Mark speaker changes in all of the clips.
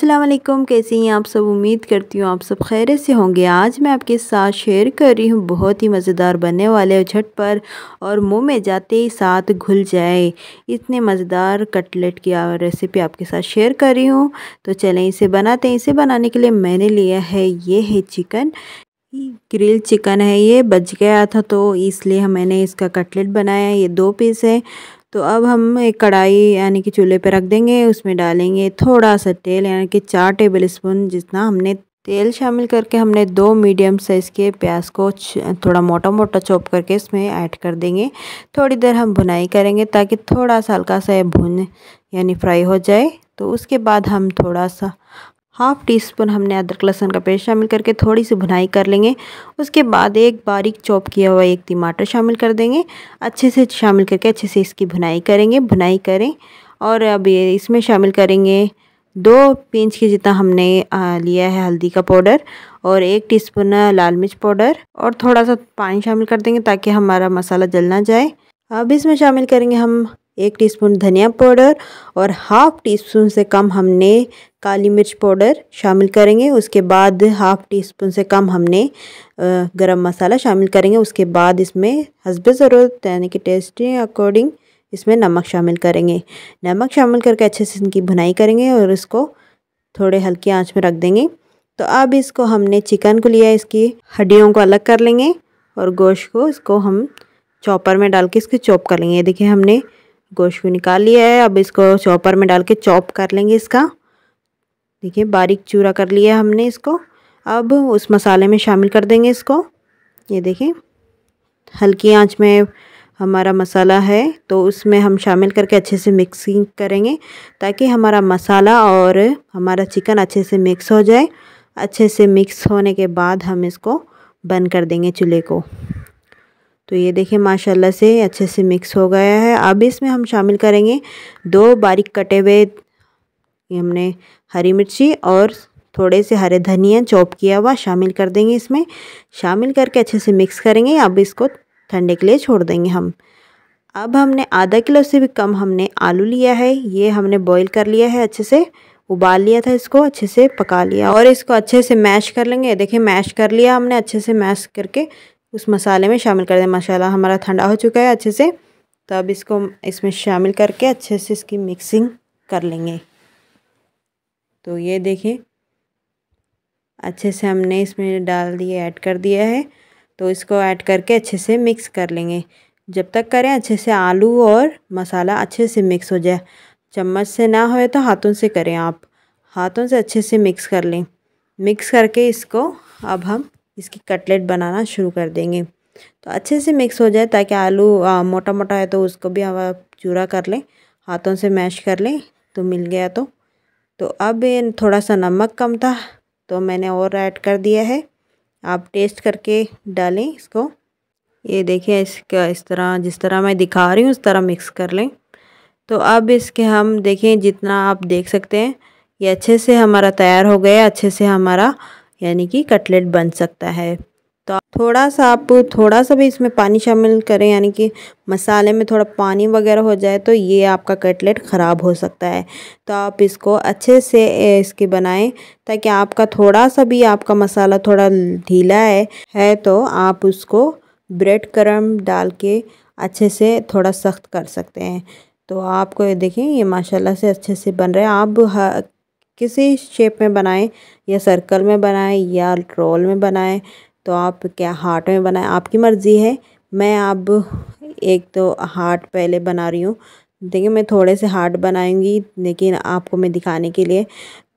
Speaker 1: असलकुम कैसे हैं आप सब उम्मीद करती हूँ आप सब खैर से होंगे आज मैं आपके साथ शेयर कर रही हूँ बहुत ही मज़ेदार बनने वाले झट पर और मुंह में जाते ही साथ घुल जाए इतने मज़ेदार कटलेट की रेसिपी आपके साथ शेयर कर रही हूँ तो चलें इसे बनाते हैं इसे बनाने के लिए मैंने लिया है ये है चिकन ग्रिल चिकन है ये बच गया था तो इसलिए मैंने इसका कटलेट बनाया ये दो पीस है तो अब हम एक कढ़ाई यानी कि चूल्हे पर रख देंगे उसमें डालेंगे थोड़ा सा तेल यानी कि चार टेबल स्पून जितना हमने तेल शामिल करके हमने दो मीडियम साइज़ के प्याज को थोड़ा मोटा मोटा चॉप करके इसमें ऐड कर देंगे थोड़ी देर हम भुनाई करेंगे ताकि थोड़ा सा हल्का सा भुन यानी फ्राई हो जाए तो उसके बाद हम थोड़ा सा हाफ़ टी स्पून हमने अदरक लहसुन का पेस्ट शामिल करके थोड़ी सी भुनाई कर लेंगे उसके बाद एक बारीक चॉप किया हुआ एक टमाटर शामिल कर देंगे अच्छे से शामिल करके अच्छे से इसकी भुनाई करेंगे भुनाई करें और अब ये इसमें शामिल करेंगे दो पिंच के जितना हमने लिया है हल्दी का पाउडर और एक टीस्पून लाल मिर्च पाउडर और थोड़ा सा पानी शामिल कर देंगे ताकि हमारा मसाला जल ना जाए अब इसमें शामिल करेंगे हम एक टीस्पून धनिया पाउडर और हाफ़ टी स्पून से कम हमने काली मिर्च पाउडर शामिल करेंगे उसके बाद हाफ़ टी स्पून से कम हमने गरम मसाला शामिल करेंगे उसके बाद इसमें हसब ज़रूरत यानी कि टेस्ट अकॉर्डिंग इसमें नमक शामिल करेंगे नमक शामिल करके अच्छे से इनकी भुनाई करेंगे और इसको थोड़े हल्के आँच में रख देंगे तो अब इसको हमने चिकन को लिया इसकी हड्डियों को अलग कर लेंगे और गोश्त को इसको हम चॉपर में डाल के इसको चॉप कर लेंगे देखिए हमने गोश्त को निकाल लिया है अब इसको चॉपर में डाल के चॉप कर लेंगे इसका देखिए बारीक चूरा कर लिया हमने इसको अब उस मसाले में शामिल कर देंगे इसको ये देखिए हल्की आंच में हमारा मसाला है तो उसमें हम शामिल करके अच्छे से मिक्सिंग करेंगे ताकि हमारा मसाला और हमारा चिकन अच्छे से मिक्स हो जाए अच्छे से मिक्स होने के बाद हम इसको बंद कर देंगे चूल्हे को तो ये देखें माशाल्लाह से अच्छे से मिक्स हो गया है अब इसमें हम शामिल करेंगे दो बारीक कटे हुए हमने हरी मिर्ची और थोड़े से हरे धनिया चॉप किया हुआ शामिल कर देंगे इसमें शामिल करके अच्छे से मिक्स करेंगे अब इसको ठंडे के लिए छोड़ देंगे हम अब हमने आधा किलो से भी कम हमने आलू लिया है ये हमने बॉईल कर लिया है अच्छे से उबाल लिया था इसको अच्छे से पका लिया और इसको अच्छे से मैश कर लेंगे देखिए मैश कर लिया हमने अच्छे से मैश करके उस मसाले में शामिल कर दें मसाला हमारा ठंडा हो चुका है अच्छे से तो अब इसको इसमें शामिल करके अच्छे से इसकी मिक्सिंग कर लेंगे तो ये देखिए अच्छे से हमने इसमें डाल दिए ऐड कर दिया है तो इसको ऐड करके अच्छे से मिक्स कर लेंगे जब तक करें अच्छे से आलू और मसाला अच्छे से मिक्स हो जाए चम्मच से ना होए तो हाथों से करें आप हाथों से अच्छे से मिक्स कर लें मिक्स करके इसको अब हम इसकी कटलेट बनाना शुरू कर देंगे तो अच्छे से मिक्स हो जाए ताकि आलू आ, मोटा मोटा है तो उसको भी हम चूरा कर लें हाथों से मैश कर लें तो मिल गया तो तो अब थोड़ा सा नमक कम था तो मैंने और ऐड कर दिया है आप टेस्ट करके डालें इसको ये देखिए इसका इस तरह जिस तरह मैं दिखा रही हूँ उस तरह मिक्स कर लें तो अब इसके हम देखें जितना आप देख सकते हैं ये अच्छे से हमारा तैयार हो गया अच्छे से हमारा यानी कि कटलेट बन सकता है तो थोड़ा सा आप थोड़ा सा भी इसमें पानी शामिल करें यानी कि मसाले में थोड़ा पानी वगैरह हो जाए तो ये आपका कटलेट ख़राब हो सकता है तो आप इसको अच्छे से इसके बनाएं ताकि आपका थोड़ा सा भी आपका मसाला थोड़ा ढीला है है तो आप उसको ब्रेड क्रम डाल के अच्छे से थोड़ा सख्त कर सकते हैं तो आपको ये देखें ये माशाल्लाह से अच्छे से बन रहे हैं आप किसी शेप में बनाएं या सर्कल में बनाएं या रोल में बनाएं तो आप क्या हार्ट में बनाएं आपकी मर्ज़ी है मैं अब एक तो हार्ट पहले बना रही हूँ देखिए मैं थोड़े से हार्ट बनाऊंगी लेकिन आपको मैं दिखाने के लिए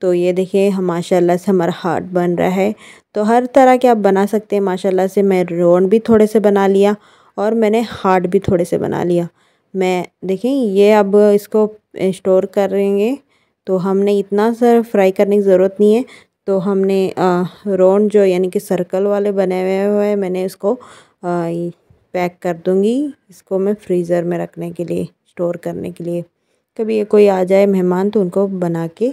Speaker 1: तो ये देखिए माशाल्लाह से हमारा हार्ट बन रहा है तो हर तरह के आप बना सकते हैं माशाल्लाह से मैं रोन भी थोड़े से बना लिया और मैंने हार्ट भी थोड़े से बना लिया मैं देखें ये अब इसको स्टोर करेंगे तो हमने इतना सर फ्राई करने की ज़रूरत नहीं है तो हमने रोन जो यानी कि सर्कल वाले बने हुए हुए मैंने इसको पैक कर दूँगी इसको मैं फ्रीज़र में रखने के लिए स्टोर करने के लिए कभी कोई आ जाए मेहमान तो उनको बना के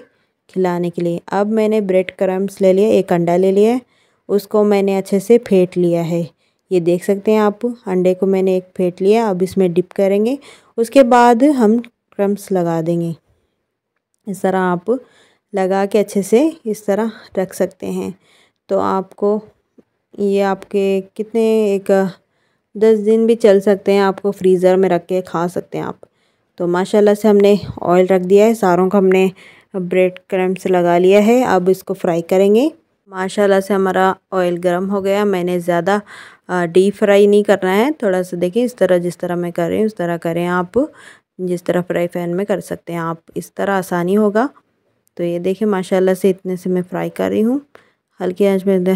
Speaker 1: खिलाने के लिए अब मैंने ब्रेड क्रम्स ले लिया एक अंडा ले लिया है उसको मैंने अच्छे से फेंट लिया है ये देख सकते हैं आप अंडे को मैंने एक फेंट लिया अब इसमें डिप करेंगे उसके बाद हम क्रम्स लगा देंगे इस तरह आप लगा के अच्छे से इस तरह रख सकते हैं तो आपको ये आपके कितने एक दस दिन भी चल सकते हैं आपको फ्रीज़र में रख के खा सकते हैं आप तो माशाल्लाह से हमने ऑयल रख दिया है सारों का हमने ब्रेड क्रम्स लगा लिया है अब इसको फ्राई करेंगे माशाल्लाह से हमारा ऑयल गर्म हो गया मैंने ज़्यादा डीप फ्राई नहीं करना है थोड़ा सा देखिए इस तरह जिस तरह मैं कर रही हूँ उस तरह करें आप जिस तरह फ्राई पैन में कर सकते हैं आप इस तरह आसानी होगा तो ये देखें माशाल्लाह से इतने से मैं फ्राई कर रही हूँ हल्की आंच में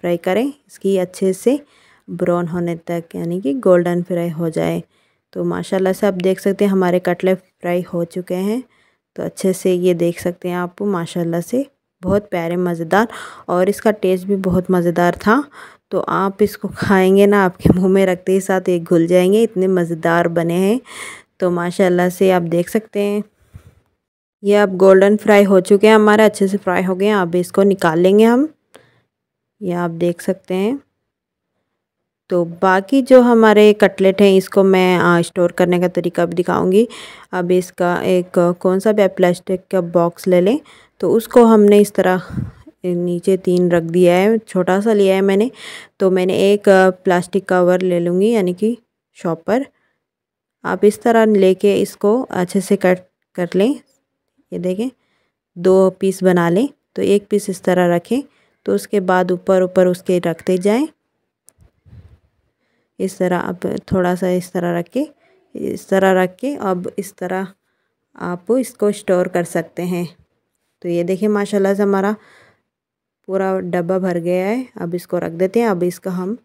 Speaker 1: फ्राई करें इसकी अच्छे से ब्राउन होने तक यानी कि गोल्डन फ्राई हो जाए तो माशाल्लाह से आप देख सकते हैं हमारे कटले फ्राई हो चुके हैं तो अच्छे से ये देख सकते हैं आप माशाल्लाह से बहुत प्यारे मज़ेदार और इसका टेस्ट भी बहुत मज़ेदार था तो आप इसको खाएंगे ना आपके मुंह में रखते ही साथ ये घुल जाएंगे इतने मज़ेदार बने हैं तो माशाल्लाह से आप देख सकते हैं ये अब गोल्डन फ्राई हो चुके हैं हमारे अच्छे से फ्राई हो गए हैं अब इसको निकाल लेंगे हम ये आप देख सकते हैं तो बाकी जो हमारे कटलेट हैं इसको मैं स्टोर करने का तरीका भी दिखाऊंगी अब इसका एक कौन सा भी प्लास्टिक का बॉक्स ले लें तो उसको हमने इस तरह नीचे तीन रख दिया है छोटा सा लिया है मैंने तो मैंने एक प्लास्टिक कवर ले लूँगी यानी कि शॉपर आप इस तरह लेके इसको अच्छे से कट कर लें ये देखें दो पीस बना लें तो एक पीस इस तरह रखें तो उसके बाद ऊपर ऊपर उसके रखते जाएं इस तरह आप थोड़ा सा इस तरह रख के इस तरह रख के अब इस तरह आप इसको स्टोर कर सकते हैं तो ये देखिए माशाल्लाह से हमारा पूरा डब्बा भर गया है अब इसको रख देते हैं अब इसका हम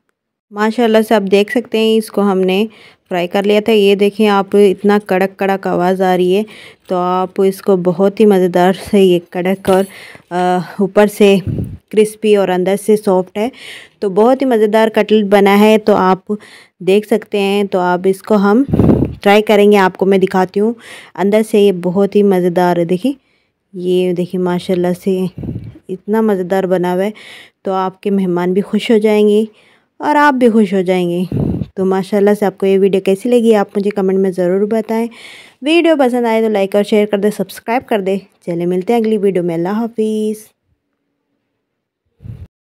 Speaker 1: माशाल्लाह से आप देख सकते हैं इसको हमने फ्राई कर लिया था ये देखें आप इतना कड़क कड़क आवाज़ आ रही है तो आप इसको बहुत ही मज़ेदार से ये कड़क और ऊपर से क्रिस्पी और अंदर से सॉफ्ट है तो बहुत ही मज़ेदार कटलेट बना है तो आप देख सकते हैं तो आप इसको हम ट्राई करेंगे आपको मैं दिखाती हूँ अंदर से ये बहुत ही मज़ेदार है देखिए ये देखिए माशाल्लाह से इतना मज़ेदार बना हुआ है तो आपके मेहमान भी खुश हो जाएंगे और आप भी खुश हो जाएंगे तो माशाल्लाह से आपको ये वीडियो कैसी लगी आप मुझे कमेंट में ज़रूर बताएं वीडियो पसंद आए तो लाइक और शेयर कर दे सब्सक्राइब कर दे चले मिलते हैं अगली वीडियो में अल्लाह हाफिज़